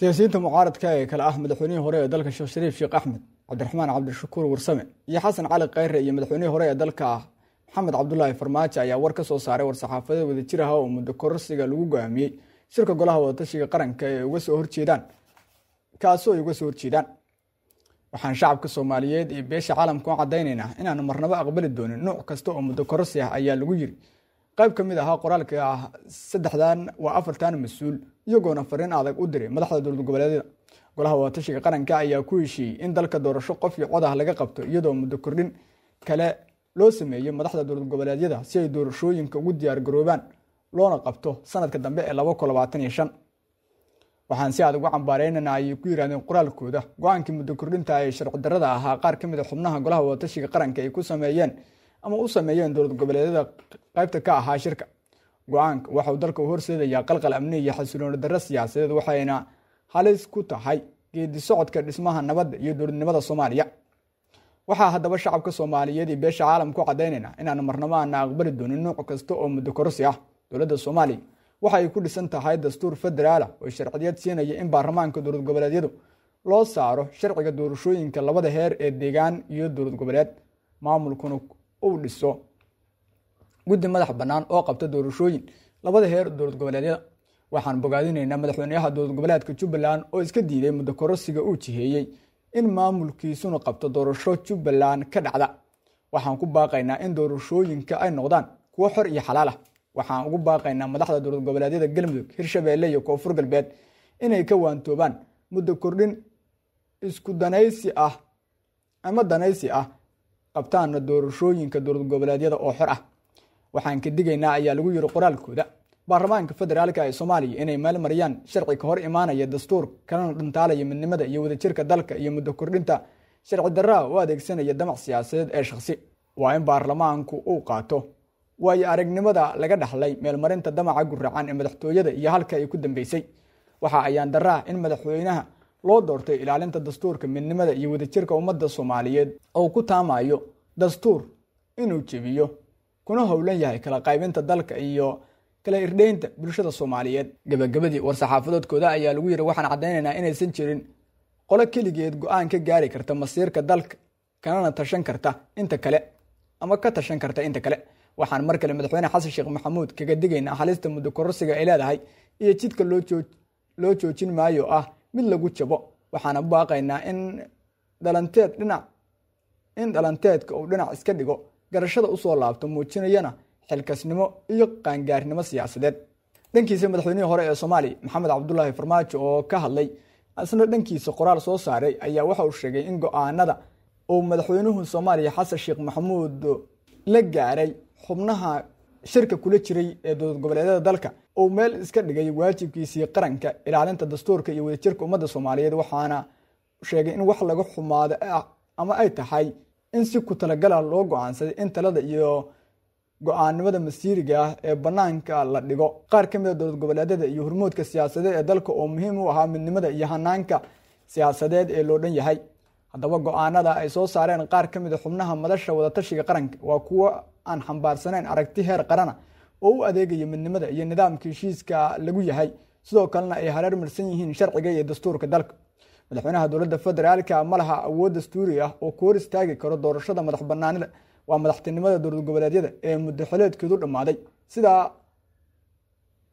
siyaasiyiinta mucaaradka ee kale ah madaxweynihii hore ee dalka sheekh shariif sheekh axmed cabdiraxmaan cabdishakuur warsame iyo xasan cali kayre iyo madaxweynihii hore ee dalka ah maxamed cabdulaahi farmaajo ayaa war ka soo saaray war-saxaafada wadajir aha oo muddo kororsiga lagu go-aamiyey shirka golaha wadatashiga qaranka ee uga soo horjeedaan kaasoo ay uga soo horjeedaan waxaan shacabka soomaaliyeed iyo beesha caalamka u caddaynaynaa inaanu marnabo aqbali doonin nuuc kasta oo muddo kororsi ah ayaa lagu yiri qayb ka mid ahaa qoraalka ah saddexdan waa afartan mas-uul iyagoona fariin adag u diray madaxda dowlad goboleedyada golaha wadatashiga qaranka ayaa ku heshiiyey in dalka doorasho qof iyo ah laga qabto iyadoo muddo kordhin kale loo sameeyo madaxda dowlad goboleedyada si ay doorashooyinka ugu diyaargaroobaan loona qabto sanadka dambe ee waxaan si adag u cambaareynana ayay ku yidhahdeen qoraalkooda go-aankii muddo kordhinta ee sharcidarada ahaa qaar ka mid a ah xubnaha golaha wadatashiga qaranka ay ku sameeyeen ama u sameeyeen dowlad goboleedyada qaybta ka ahaa shirka go-aanka waxauu dalka u horseedayaa qalqal amni iyo xasilooni darro siyaasadeed waxayna halis ku tahay geedi socodka dhismaha nabadda iyo dowladnimada soomaaliya waxaa haddaba shacabka soomaaliyeed iyo beesha caalamka u inaan inaanu marnamaana aqbali doonin nuuc kasta oo muddo korsi ah dowladda soomaaliya waxa ay ku dhisan tahay dastuur federaala ah oo sharciyad siinaya in baarlamaanka dowlad goboleedyadu loo saaro sharciga doorashooyinka labada heer ee deegaan iyo dowlad goboleed maamulkuna uu dhiso guddi madax banaan oo qabta doorashooyin labada heer dowlad goboleedyada waxaan bogaadinaynaa madaxweynayaha dowlad goboleedka jubbaland oo iska diiday muddo korosiga uu jiheeyey in maamulkiisuna qabto doorasho jubbaland ka dhacda waxaan ku baaqaynaa in doorashooyinka ay noqdaan kuwo xor iyo xalaal ah waxaan ugu baaqaynaa madaxda dowlad goboleedyada galmudug hirshabeelle iyo koonfur galbeed inay ka waantoobaan muddo kordhin isku danaysi ah ama danaysi ah qabtaana doorashooyinka dowlad goboleedyada oo xor ah waxaan ka digaynaa ayaa lagu yiri qoraalkooda baarlamaanka federaalka ee soomaaliya inay meel mariyaan sharci ka hor imaanaya dastuur kalana dhantaalaya midnimada iyo wadajirka dalka iyo muddo kordhinta sharci darraha u adeegsanaya damac siyaasadeed ee shakhsi waa in baarlamaanku uu qaato waayo aragnimada laga dhaxlay meelmarinta damaca guracan ee madaxtooyada iyo halka ay ku dambeysay waxa ayaan darraha in madaxweynaha loo doortay ilaalinta dastuurka midnimada iyo wadajirka ummadda soomaaliyeed oo ku taamaayo dastuur inuu jebiyo kuna howlan yahay kala qaybinta dalka iyo kala irdhaynta bulshada soomaaliyeed gebagabadii war-saxaafadoodkooda ayaa lagu yidhi waxaan caddaynaynaa inaysan jirin qolo keligeed go-aan ka gaari karta masiirka dalka kanana tashan karta inta kale ama ka tashan karta inta kale waxaan mar kale madaxweyne xasan sheekh maxamuud kaga digaynaa halista muddo kororsiga ay leedahay iyo jidka loo joojin maayo ah mid lagu jabo waxaana baaqaynaa in dhalanteed dhinac in dhalanteedka uu dhinac iska dhigo garashada usoo laabto muujinayana xilkasnimo iyo qaangaarnimo siyaasadeed dhankiisa madaxweynihii hore ee soomaaliya maxamed cabdulaahi farmaajo oo ka hadlay isna dhankiisa qoraal soo saaray ayaa waxa uu sheegay in go-aanada uu madaxweynuhu soomaaliya xasan sheekh maxamuud la gaaray xubnaha shirka kula jiray ee dowlad goboleedyada dalka uu meel iska dhigay waajibkiisii qaranka ilaalinta dastuurka iyo wadajirka ummadda soomaaliyeed waxaana sheegay in wax laga xumaado ah ama ay tahay in si ku talagala loo go-aansaday in talada iyo go-aanimada masiiriga ah ee bannaanka la dhigo qaar ka mida ah dowlad goboleedyada iyo hormoodka siyaasadeed ee dalka oo muhiim u ahaa midnimada iyo hanaanka siyaasadeed ee loo dhan yahay haddaba go-aanada ay soo saareen qaar ka mid a ah xubnaha madasha wadatashiga qaranka waa kuwo aan xambaarsanayn aragti heer qarana oo u adeegaya midnimada iyo nidaamka heshiiska lagu yahay sidoo kalena ay hareer marsan yihiin sharciga iyo dastuurka dalka madaxweynaha dowladda federaalka ma laha awood dastuuri ah oo koor istaagi karo doorashada madax banaanida waa madaxtinimada dowlad goboleedyada ee muddo xileedkeedu dhammaaday sidaa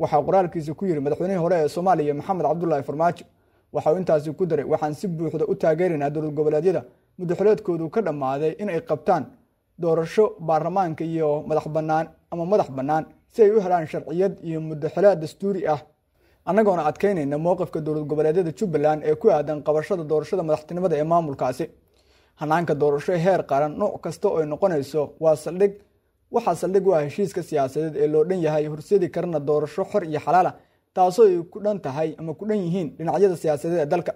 waxaa qoraalkiisa ku yiri madaxweynihii hore ee soomaaliya maxamed cabdulaahi farmaajo waxa uu intaasi ku daray waxaan si buuxda u taageeraynaa dowlad goboleedyada mudaxuleedkoodu ka dhammaaday inay qabtaan doorasho baarlamaanka iyo madax banaan ama madax bannaan si ay u helaan sharciyad iyo mudaxuleed dastuuri ah annagoona adkaynayna mowqifka dowlad goboleedyada jubbaland ee ku aadan qabashada doorashada madaxtinimada ee maamulkaasi hanaanka doorasho heer qaran nuuc kasta oo noqonayso waa saldhig waxaa saldhig u ah heshiiska siyaasadeed ee loo dhan yahay horseedi karana doorasho xor iyo xalaala taasoo ay ku dhan tahay ama ku dhan yihiin dhinacyada siyaasadeed ee dalka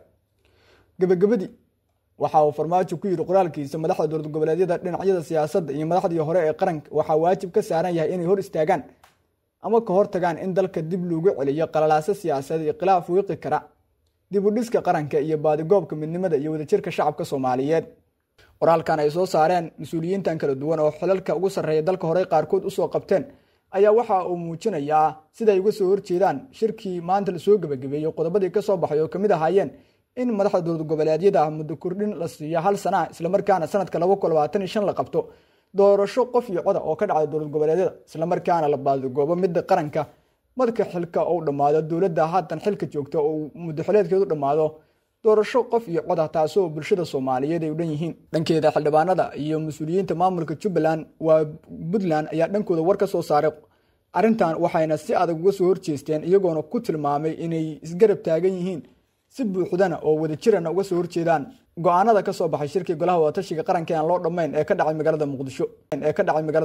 gebagabadii waxa uu farmaajo ku yidhi qoraalkiisa madaxda dowlad goboleedyada dhinacyada siyaasadda iyo madaxdii hore ee qaranka waxaa waajib ka saaran yahay inay hor istaagaan ama ka hortagaan in dalka dib loogu celiyo qalalaaso siyaasadeed iyo khilaaf wiiqi kara dib u dhiska qaranka iyo baadigoobka midnimada iyo wadajirka shacabka soomaaliyeed qoraalkan ay soo saareen mas-uuliyiintan kala duwan oo xilalka ugu sarreeya dalka horey qaarkood usoo qabteen ayaa waxa uu muujinayaa siday uga soo horjeedaan shirkii maanta lasoo gebagabeeyey qodobadii ka soo baxay oo kamid ahaayeen in madaxda dowlad goboleedyada ah muddo kordhin la siiyo hal sana islamarkaana sanadka la qabto doorasho qof iyo coda oo ka dhacda dowlad goboleedyada islamarkaana la baadigoobo midda qaranka madka xilka uu dhammaado dowladda haatan xilka joogta uu muddoxileedkeedu dhammaado doorasho qof iyo cod ah taasoo bulshada soomaaliyeed ay u dhan yihiin dhankeeda xildhibaanada iyo mas-uuliyiinta maamulka jubbaland waa puntland ayaa dhankooda war ka soo saaray arrintan waxayna si adag uga soo horjeesteen iyagoona ku tilmaamay inay isgarab taagan yihiin si buuxdana oo wadajirana uga soo horjeedaan go-aanada ka soo baxay shirkii golaha wadatashiga qaranka aan loo dhammayn ee ka dhacay magaalada muqdisho